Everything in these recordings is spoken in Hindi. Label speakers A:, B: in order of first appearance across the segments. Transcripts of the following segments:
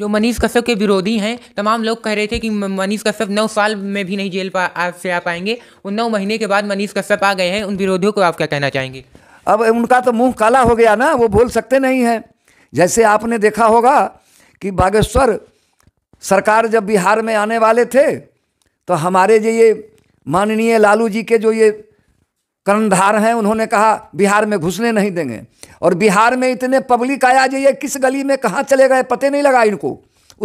A: जो मनीष कश्यप के विरोधी हैं तमाम लोग कह रहे थे कि मनीष कश्यप नौ साल में भी नहीं जेल पा से आ पाएंगे उन नौ महीने के बाद मनीष कश्यप आ गए हैं उन विरोधियों को आप क्या कहना चाहेंगे अब
B: उनका तो मुंह काला हो गया ना वो बोल सकते नहीं हैं जैसे आपने देखा होगा कि बागेश्वर सरकार जब बिहार में आने वाले थे तो हमारे जो ये माननीय लालू जी के जो ये कर्णधार हैं उन्होंने कहा बिहार में घुसने नहीं देंगे और बिहार में इतने पब्लिक आया जी ये किस गली में कहाँ चले गए पते नहीं लगा इनको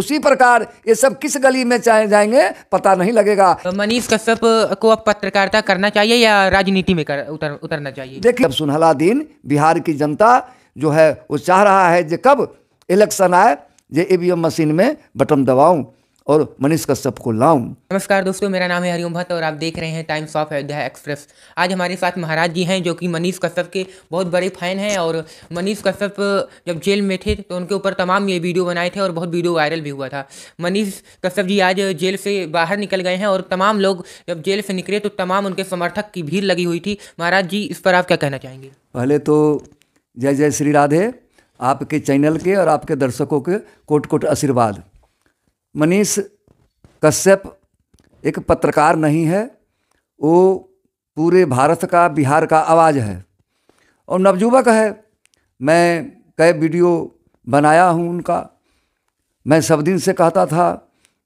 B: उसी प्रकार ये सब किस गली में चाहे जाएंगे पता नहीं लगेगा
A: तो मनीष कश्यप को अब पत्रकारिता करना चाहिए या राजनीति में कर, उतर उतरना चाहिए
B: देखिए अब सुनहला दिन बिहार की जनता जो है वो चाह रहा है जो कब इलेक्शन आए जे ईवीएम मशीन में बटन दबाऊँ और मनीष कश्यप को लाऊं
A: नमस्कार दोस्तों मेरा नाम है हरिओम भट्ट और आप देख रहे हैं टाइम्स ऑफ अयोध्या एक्सप्रेस आज हमारे साथ महाराज जी हैं जो कि मनीष कश्यप के बहुत बड़े फैन हैं और मनीष कश्यप जब जेल में थे तो उनके ऊपर तमाम ये वीडियो बनाए थे और बहुत वीडियो वायरल भी हुआ था मनीष कश्यप जी आज जेल से बाहर निकल गए हैं और तमाम लोग जब जेल से निकले तो तमाम उनके समर्थक की भीड़ लगी हुई थी महाराज जी इस पर आप क्या कहना चाहेंगे
B: पहले तो जय जय श्री राधे आपके चैनल के और आपके दर्शकों के कोट कोट आशीर्वाद मनीष कश्यप एक पत्रकार नहीं है वो पूरे भारत का बिहार का आवाज़ है और नवयुवक है मैं कई वीडियो बनाया हूँ उनका मैं सब दिन से कहता था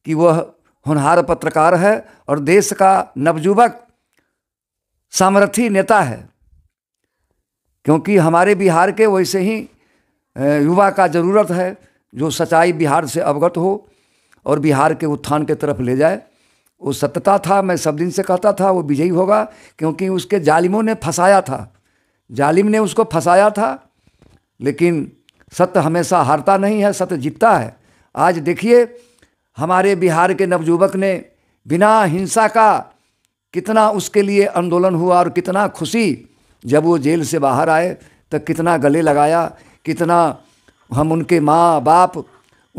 B: कि वह होनहार पत्रकार है और देश का नवयुवक सामर्थी नेता है क्योंकि हमारे बिहार के वैसे ही युवा का ज़रूरत है जो सच्चाई बिहार से अवगत हो और बिहार के उत्थान के तरफ ले जाए वो सत्यता था मैं सब दिन से कहता था वो विजयी होगा क्योंकि उसके जालिमों ने फंसाया था जालिम ने उसको फंसाया था लेकिन सत्य हमेशा हारता नहीं है सत्य जीतता है आज देखिए हमारे बिहार के नवयुवक ने बिना हिंसा का कितना उसके लिए आंदोलन हुआ और कितना खुशी जब वो जेल से बाहर आए तो कितना गले लगाया कितना हम उनके माँ बाप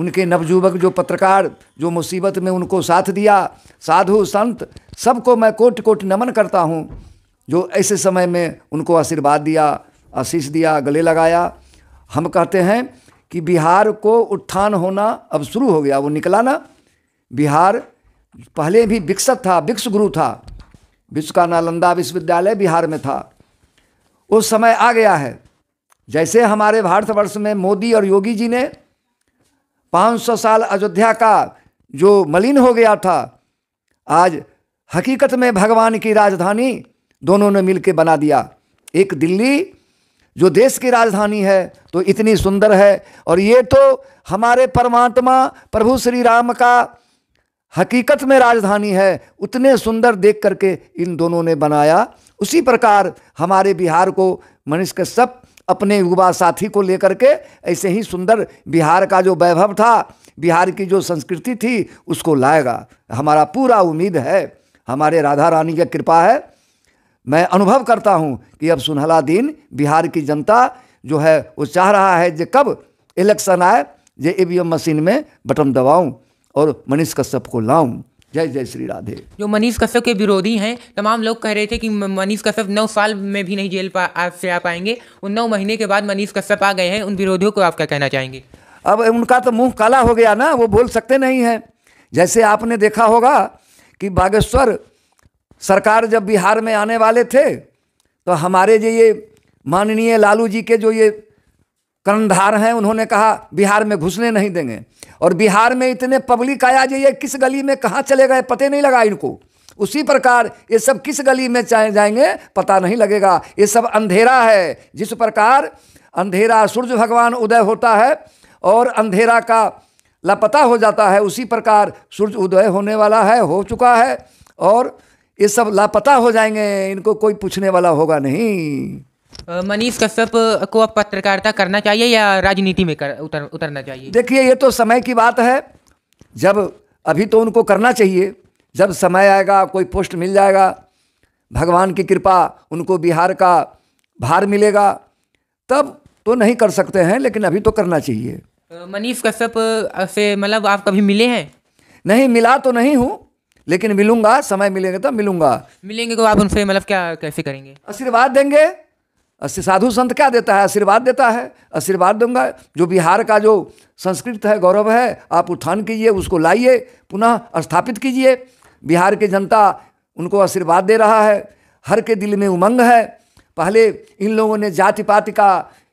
B: उनके नवयुवक जो पत्रकार जो मुसीबत में उनको साथ दिया साधु संत सबको मैं कोट कोट नमन करता हूँ जो ऐसे समय में उनको आशीर्वाद दिया आशीष दिया गले लगाया हम कहते हैं कि बिहार को उत्थान होना अब शुरू हो गया वो निकला ना बिहार पहले भी विकसित था विक्स गुरु था विश्व का नालंदा विश्वविद्यालय बिहार में था उस समय आ गया है जैसे हमारे भारतवर्ष में मोदी और योगी जी ने 500 साल अयोध्या का जो मलिन हो गया था आज हकीकत में भगवान की राजधानी दोनों ने मिलकर बना दिया एक दिल्ली जो देश की राजधानी है तो इतनी सुंदर है और ये तो हमारे परमात्मा प्रभु श्री राम का हकीकत में राजधानी है उतने सुंदर देख करके इन दोनों ने बनाया उसी प्रकार हमारे बिहार को मनुष्य के सब अपने युवा साथी को लेकर के ऐसे ही सुंदर बिहार का जो वैभव था बिहार की जो संस्कृति थी उसको लाएगा हमारा पूरा उम्मीद है हमारे राधा रानी की कृपा है मैं अनुभव करता हूँ कि अब सुनहला दिन बिहार की जनता जो है वो चाह रहा है जे कब इलेक्शन आए जे ई मशीन में बटन दबाऊँ और मनीष कश्यप को लाऊँ जय जय श्री राधे
A: जो मनीष कश्यप के विरोधी हैं तमाम लोग कह रहे थे कि मनीष कश्यप नौ साल में भी नहीं जेल पा आप से आ पाएंगे उन नौ महीने के बाद मनीष कश्यप आ गए हैं उन विरोधियों को आप क्या कहना चाहेंगे
B: अब उनका तो मुंह काला हो गया ना वो बोल सकते नहीं हैं जैसे आपने देखा होगा कि बागेश्वर सरकार जब बिहार में आने वाले थे तो हमारे जो ये माननीय लालू जी के जो ये कर्णधार हैं उन्होंने कहा बिहार में घुसने नहीं देंगे और बिहार में इतने पब्लिक आया जी ये किस गली में कहाँ चले गए पते नहीं लगा इनको उसी प्रकार ये सब किस गली में चाहे जाएंगे पता नहीं लगेगा ये सब अंधेरा है जिस प्रकार अंधेरा सूर्य भगवान उदय होता है और अंधेरा का लापता हो जाता है उसी प्रकार सूर्य उदय होने वाला है हो चुका है और ये सब लापता हो जाएंगे इनको कोई पूछने वाला होगा नहीं
A: मनीष कश्यप को अब पत्रकारिता करना चाहिए या राजनीति में कर उतर उतरना चाहिए
B: देखिए ये तो समय की बात है जब अभी तो उनको करना चाहिए जब समय आएगा कोई पोस्ट मिल जाएगा भगवान की कृपा उनको बिहार का भार मिलेगा तब तो नहीं कर सकते हैं लेकिन अभी तो करना चाहिए
A: मनीष कश्यप से मतलब आप कभी मिले हैं नहीं मिला तो नहीं हूँ लेकिन मिलूंगा समय मिलेगा तब तो
B: मिलूंगा मिलेंगे तो आप
A: उनसे मतलब क्या कैसे करेंगे आशीर्वाद देंगे
B: साधु संत क्या देता है आशीर्वाद देता है आशीर्वाद दूंगा जो बिहार का जो संस्कृत है गौरव है आप उत्थान कीजिए उसको लाइए पुनः स्थापित कीजिए बिहार की जनता उनको आशीर्वाद दे रहा है हर के दिल में उमंग है पहले इन लोगों ने जाति पाति का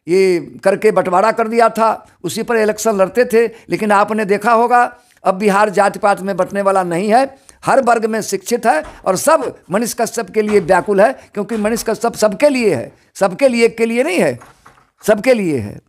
B: ये करके बंटवारा कर दिया था उसी पर इलेक्शन लड़ते थे लेकिन आपने देखा होगा अब बिहार जाति पात में बंटने वाला नहीं है हर वर्ग में शिक्षित है और सब मनीष कश्यप के लिए व्याकुल है क्योंकि मनीष कश्यप सबके लिए है सबके लिए के लिए नहीं है सबके लिए है